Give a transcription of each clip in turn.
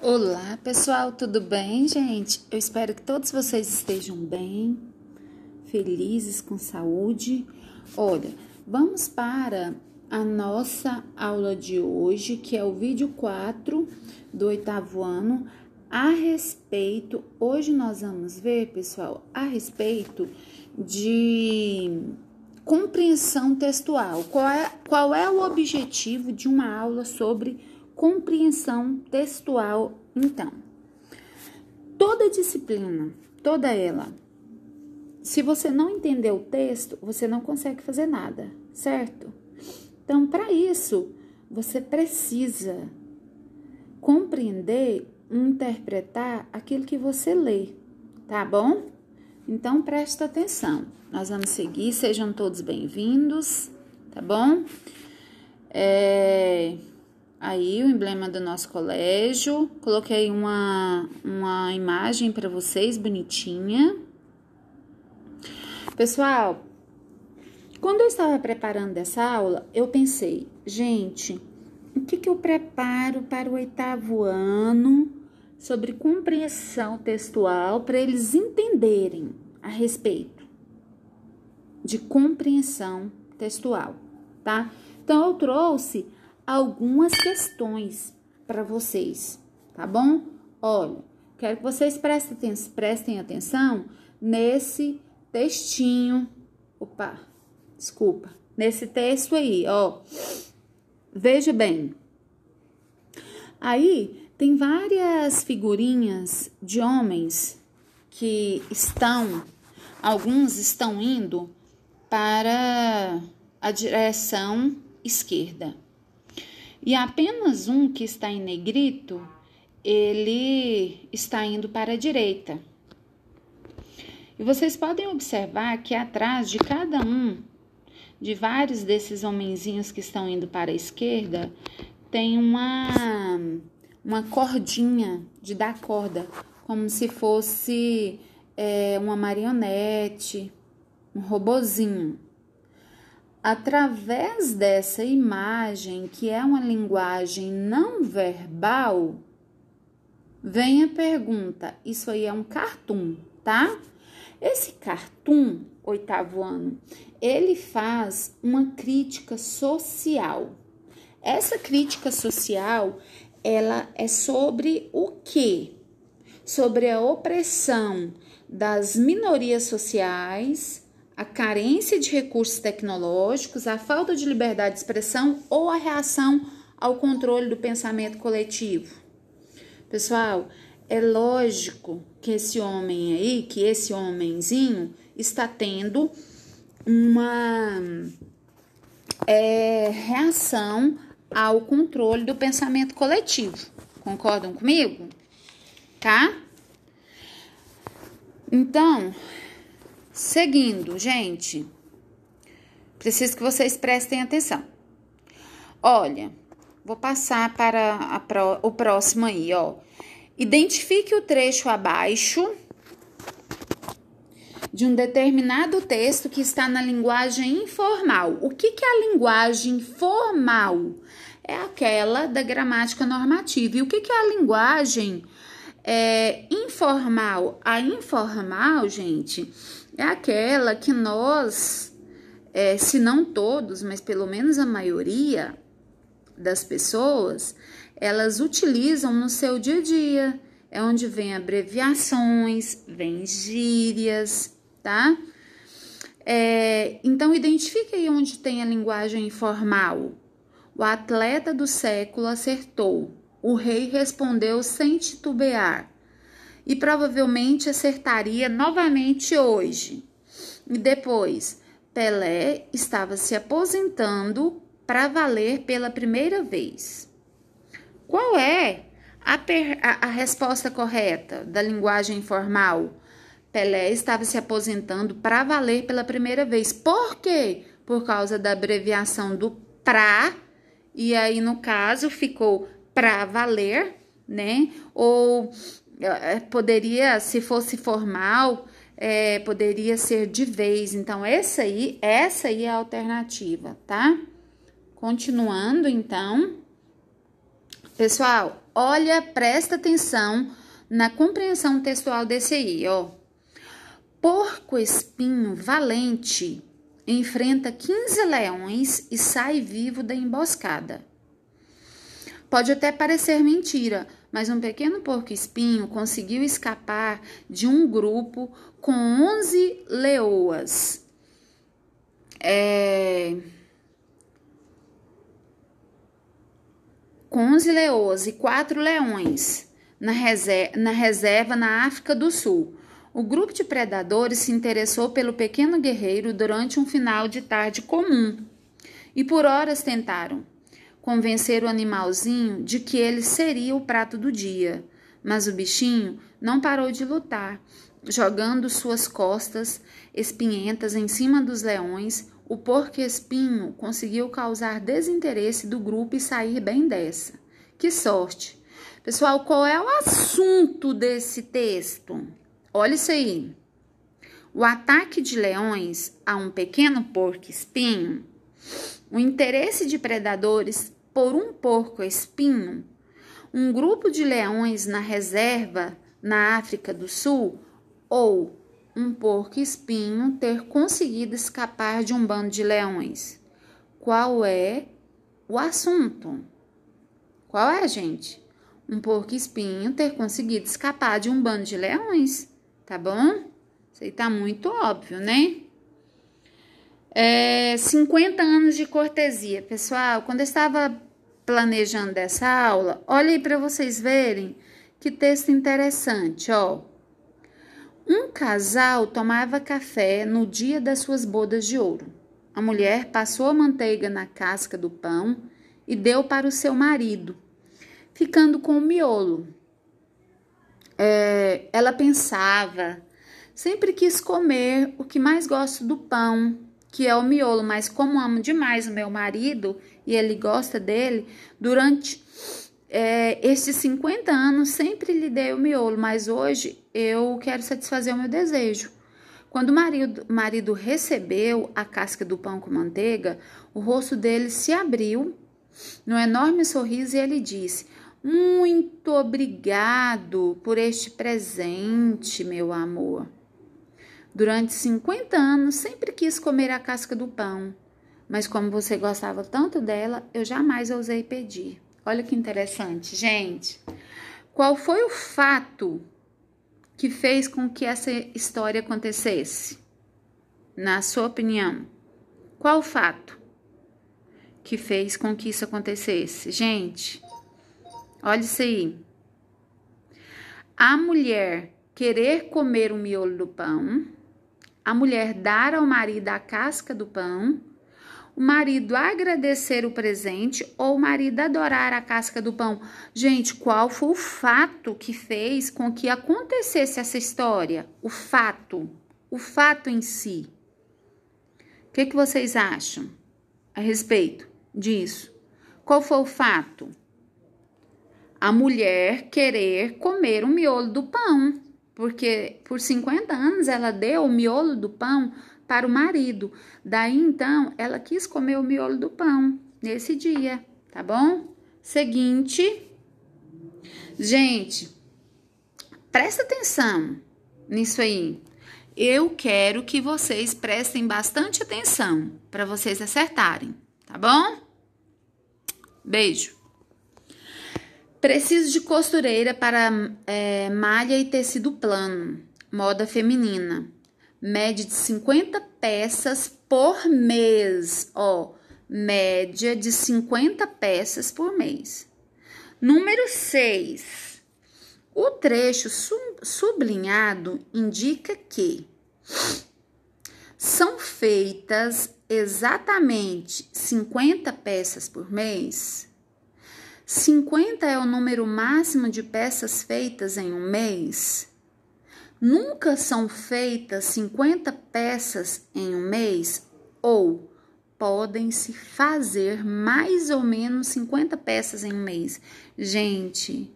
Olá, pessoal, tudo bem, gente? Eu espero que todos vocês estejam bem, felizes, com saúde. Olha, vamos para a nossa aula de hoje, que é o vídeo 4 do oitavo ano, a respeito. Hoje nós vamos ver, pessoal, a respeito de compreensão textual. Qual é, qual é o objetivo de uma aula sobre compreensão textual, então. Toda disciplina, toda ela, se você não entender o texto, você não consegue fazer nada, certo? Então, para isso, você precisa compreender interpretar aquilo que você lê, tá bom? Então, presta atenção. Nós vamos seguir, sejam todos bem-vindos, tá bom? É aí o emblema do nosso colégio. Coloquei uma, uma imagem para vocês bonitinha. Pessoal, quando eu estava preparando essa aula, eu pensei, gente, o que, que eu preparo para o oitavo ano sobre compreensão textual para eles entenderem a respeito de compreensão textual, tá? Então eu trouxe algumas questões para vocês, tá bom? Olha, quero que vocês prestem, prestem atenção nesse textinho. Opa, desculpa. Nesse texto aí, ó. Veja bem. Aí tem várias figurinhas de homens que estão, alguns estão indo para a direção esquerda. E apenas um que está em negrito, ele está indo para a direita. E vocês podem observar que atrás de cada um, de vários desses homenzinhos que estão indo para a esquerda, tem uma, uma cordinha de dar corda, como se fosse é, uma marionete, um robozinho através dessa imagem, que é uma linguagem não verbal, vem a pergunta: isso aí é um cartoon, tá? Esse cartoon, oitavo ano, ele faz uma crítica social. Essa crítica social, ela é sobre o quê? Sobre a opressão das minorias sociais, a carência de recursos tecnológicos, a falta de liberdade de expressão ou a reação ao controle do pensamento coletivo. Pessoal, é lógico que esse homem aí, que esse homenzinho está tendo uma é, reação ao controle do pensamento coletivo. Concordam comigo? Tá? Então, Seguindo, gente, preciso que vocês prestem atenção. Olha, vou passar para pro, o próximo aí, ó. Identifique o trecho abaixo de um determinado texto que está na linguagem informal. O que, que é a linguagem formal? É aquela da gramática normativa. E o que, que é a linguagem é, informal? A informal, gente, é aquela que nós, é, se não todos, mas pelo menos a maioria das pessoas, elas utilizam no seu dia a dia. É onde vem abreviações, vem gírias, tá? É, então, identifique aí onde tem a linguagem informal. O atleta do século acertou. O rei respondeu sem titubear e provavelmente acertaria novamente hoje. E depois, Pelé estava se aposentando para valer pela primeira vez. Qual é a, a, a resposta correta da linguagem informal? Pelé estava se aposentando para valer pela primeira vez. Por quê? Por causa da abreviação do pra, e aí no caso ficou pra valer, né? Ou é, poderia, se fosse formal, é, poderia ser de vez. Então, essa aí, essa aí é a alternativa, tá? Continuando, então. Pessoal, olha, presta atenção na compreensão textual desse aí, ó. Porco espinho valente enfrenta 15 leões e sai vivo da emboscada. Pode até parecer mentira, mas um pequeno porco-espinho conseguiu escapar de um grupo com 11 leoas. É... Com 11 leoas e 4 leões na reserva, na reserva na África do Sul. O grupo de predadores se interessou pelo pequeno guerreiro durante um final de tarde comum e por horas tentaram convencer o animalzinho de que ele seria o prato do dia. Mas o bichinho não parou de lutar, jogando suas costas espinhentas em cima dos leões. O porco-espinho conseguiu causar desinteresse do grupo e sair bem dessa. Que sorte! Pessoal, qual é o assunto desse texto? Olha isso aí. O ataque de leões a um pequeno porco-espinho, o interesse de predadores por um porco espinho. Um grupo de leões na reserva na África do Sul ou um porco espinho ter conseguido escapar de um bando de leões? Qual é o assunto? Qual é, gente? Um porco espinho ter conseguido escapar de um bando de leões, tá bom? Isso aí tá muito óbvio, né? É, 50 anos de cortesia. Pessoal, quando eu estava planejando essa aula, olha aí para vocês verem que texto interessante, ó. Um casal tomava café no dia das suas bodas de ouro. A mulher passou a manteiga na casca do pão e deu para o seu marido, ficando com o miolo. É, ela pensava, sempre quis comer o que mais gosto do pão, que é o miolo, mas como amo demais o meu marido, e ele gosta dele, durante é, estes 50 anos sempre lhe dei o miolo, mas hoje eu quero satisfazer o meu desejo. Quando o marido, marido recebeu a casca do pão com manteiga, o rosto dele se abriu num enorme sorriso e ele disse: Muito obrigado por este presente, meu amor. Durante 50 anos sempre quis comer a casca do pão mas como você gostava tanto dela, eu jamais ousei pedir. Olha que interessante, gente. Qual foi o fato que fez com que essa história acontecesse? Na sua opinião, qual o fato que fez com que isso acontecesse? Gente, olha isso aí. A mulher querer comer o miolo do pão, a mulher dar ao marido a casca do pão o marido agradecer o presente ou o marido adorar a casca do pão. Gente, qual foi o fato que fez com que acontecesse essa história? O fato, o fato em si. O que, que vocês acham a respeito disso? Qual foi o fato? A mulher querer comer o miolo do pão, porque por 50 anos ela deu o miolo do pão para o marido. Daí então ela quis comer o miolo do pão nesse dia, tá bom? Seguinte. Gente, presta atenção nisso aí. Eu quero que vocês prestem bastante atenção para vocês acertarem, tá bom? Beijo. Preciso de costureira para é, malha e tecido plano, moda feminina média de 50 peças por mês, ó, média de 50 peças por mês. Número 6. O trecho sublinhado indica que são feitas exatamente 50 peças por mês. 50 é o número máximo de peças feitas em um mês. Nunca são feitas 50 peças em um mês ou podem-se fazer mais ou menos 50 peças em um mês. Gente,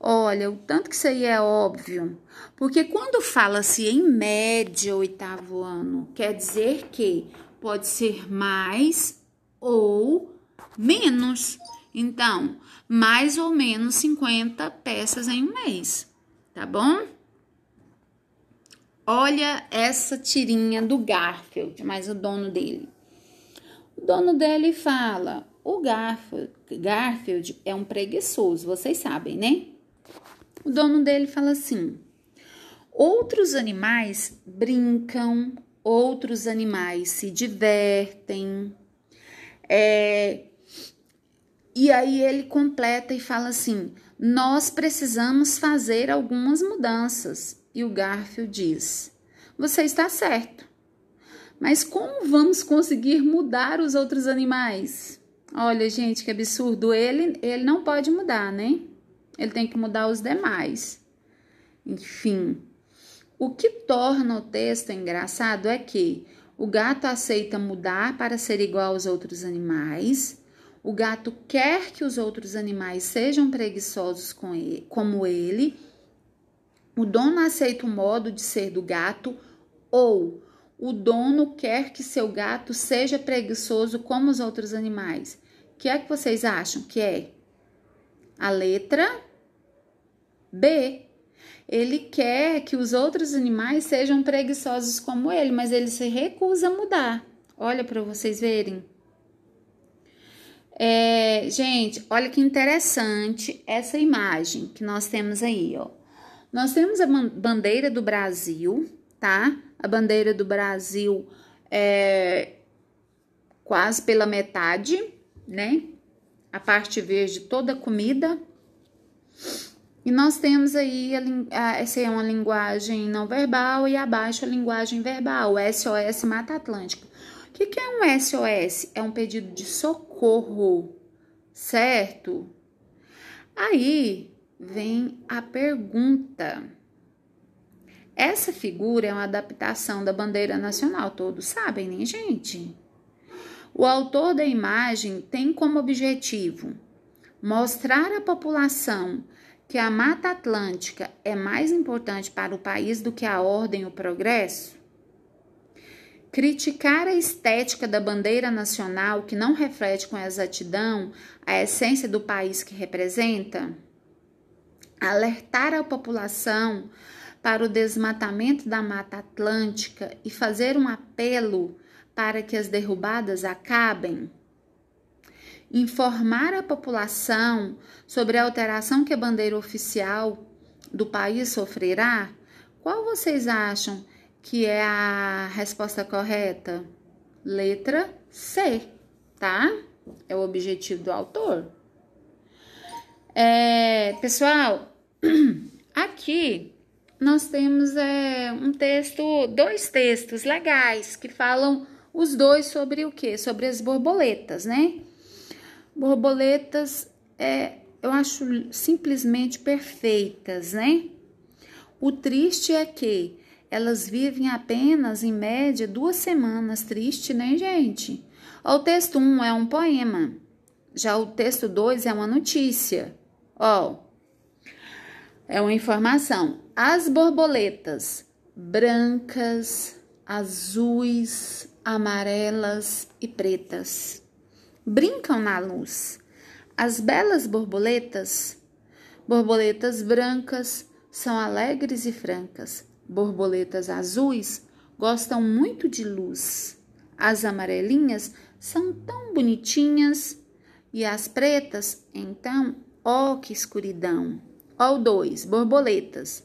olha, o tanto que isso aí é óbvio. Porque quando fala-se em média oitavo ano, quer dizer que pode ser mais ou menos. Então, mais ou menos 50 peças em um mês, tá bom? Olha essa tirinha do Garfield, mas o dono dele. O dono dele fala: o Garfield, é um preguiçoso, vocês sabem, né? O dono dele fala assim: outros animais brincam, outros animais se divertem. É, e aí ele completa e fala assim: nós precisamos fazer algumas mudanças. E o Garfield diz: Você está certo. Mas como vamos conseguir mudar os outros animais? Olha, gente, que absurdo. Ele, ele não pode mudar, né? Ele tem que mudar os demais. Enfim, o que torna o texto engraçado é que o gato aceita mudar para ser igual aos outros animais. O gato quer que os outros animais sejam preguiçosos com ele, como ele o dono aceita o modo de ser do gato ou o dono quer que seu gato seja preguiçoso como os outros animais. O que é que vocês acham que é? A letra B. Ele quer que os outros animais sejam preguiçosos como ele, mas ele se recusa a mudar. Olha para vocês verem. É, gente, olha que interessante essa imagem que nós temos aí, ó. Nós temos a bandeira do Brasil, tá? A bandeira do Brasil é quase pela metade, né? A parte verde toda comida. E nós temos aí, a, a, essa é uma linguagem não verbal e abaixo a linguagem verbal, SOS Mata Atlântica. O que, que é um SOS? É um pedido de socorro, certo? Aí, vem a pergunta. Essa figura é uma adaptação da bandeira nacional, todos sabem, né, gente? O autor da imagem tem como objetivo mostrar à população que a Mata Atlântica é mais importante para o país do que a ordem e o progresso? Criticar a estética da bandeira nacional que não reflete com exatidão a essência do país que representa? alertar a população para o desmatamento da Mata Atlântica e fazer um apelo para que as derrubadas acabem? Informar a população sobre a alteração que a bandeira oficial do país sofrerá? Qual vocês acham que é a resposta correta? Letra C, tá? É o objetivo do autor. É, pessoal, aqui nós temos é, um texto, dois textos legais que falam os dois sobre o que? Sobre as borboletas, né? Borboletas, é, eu acho simplesmente perfeitas, né? O triste é que elas vivem apenas, em média, duas semanas. Triste, né, gente? O texto 1 um é um poema, já o texto 2 é uma notícia. Ó, é uma informação. As borboletas brancas, azuis, amarelas e pretas brincam na luz. As belas borboletas, borboletas brancas, são alegres e francas. Borboletas azuis gostam muito de luz. As amarelinhas são tão bonitinhas e as pretas, então, Oh, que escuridão! Ó, oh, dois, borboletas.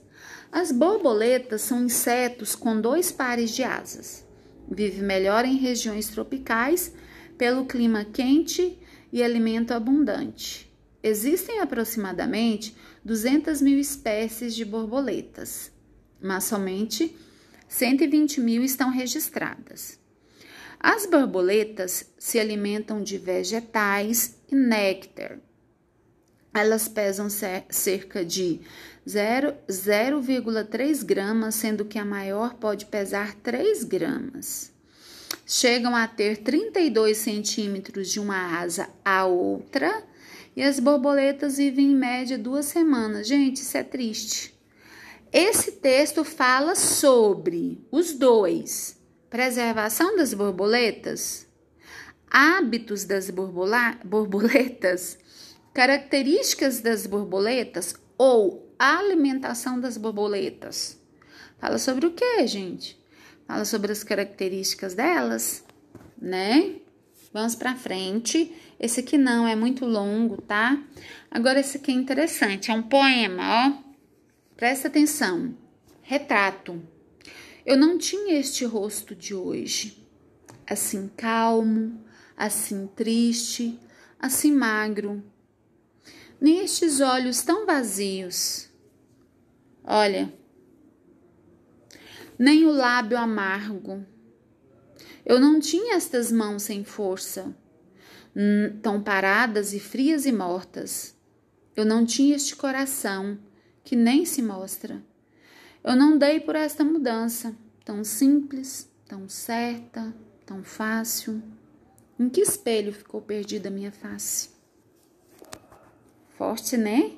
As borboletas são insetos com dois pares de asas. Vive melhor em regiões tropicais, pelo clima quente e alimento abundante. Existem aproximadamente 200 mil espécies de borboletas, mas somente 120 mil estão registradas. As borboletas se alimentam de vegetais e néctar. Elas pesam cerca de 0,3 gramas, sendo que a maior pode pesar 3 gramas. Chegam a ter 32 centímetros de uma asa à outra e as borboletas vivem em média duas semanas. Gente, isso é triste. Esse texto fala sobre os dois: preservação das borboletas, hábitos das borboletas Características das borboletas ou alimentação das borboletas. Fala sobre o que, gente? Fala sobre as características delas, né? Vamos para frente. Esse aqui não, é muito longo, tá? Agora esse aqui é interessante, é um poema, ó. Presta atenção. Retrato. Eu não tinha este rosto de hoje, assim calmo, assim triste, assim magro nem estes olhos tão vazios. Olha, nem o lábio amargo. Eu não tinha estas mãos sem força, tão paradas e frias e mortas. Eu não tinha este coração que nem se mostra. Eu não dei por esta mudança, tão simples, tão certa, tão fácil. Em que espelho ficou perdida minha face? Forte, né?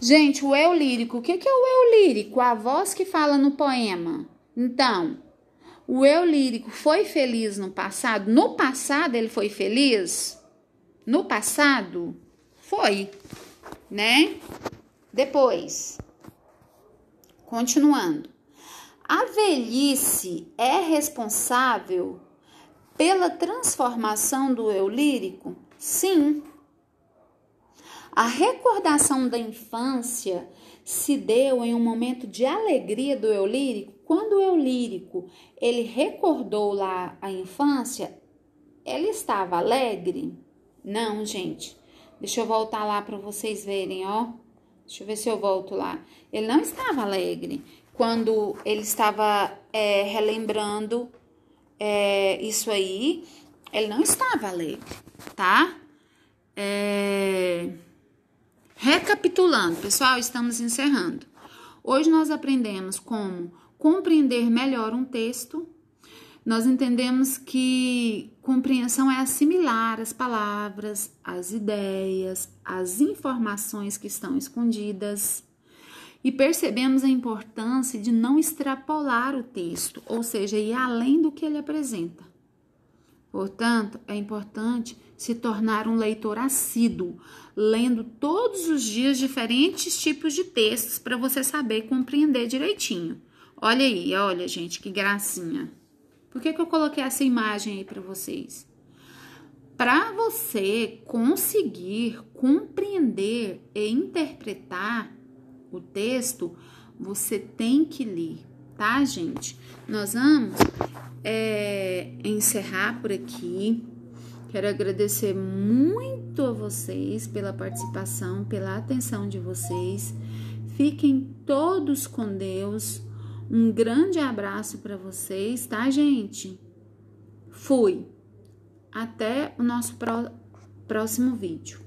Gente, o eu lírico. O que é o eu lírico? A voz que fala no poema. Então, o eu lírico foi feliz no passado? No passado ele foi feliz? No passado? Foi, né? Depois, continuando. A velhice é responsável pela transformação do eu lírico? Sim. A recordação da infância se deu em um momento de alegria do eu lírico, quando o eu lírico ele recordou lá a infância, ele estava alegre? Não, gente. Deixa eu voltar lá para vocês verem, ó. Deixa eu ver se eu volto lá. Ele não estava alegre quando ele estava é, relembrando é, isso aí. Ele não estava alegre, tá? É. Recapitulando, pessoal, estamos encerrando. Hoje nós aprendemos como compreender melhor um texto. Nós entendemos que compreensão é assimilar as palavras, as ideias, as informações que estão escondidas. E percebemos a importância de não extrapolar o texto, ou seja, ir além do que ele apresenta. Portanto, é importante se tornar um leitor assíduo, lendo todos os dias diferentes tipos de textos para você saber compreender direitinho. Olha aí, olha, gente, que gracinha. Por que, que eu coloquei essa imagem aí para vocês? Para você conseguir compreender e interpretar o texto, você tem que ler, tá, gente? Nós vamos é, encerrar por aqui. Quero agradecer muito a vocês pela participação, pela atenção de vocês. Fiquem todos com Deus. Um grande abraço para vocês, tá, gente? Fui. Até o nosso próximo vídeo.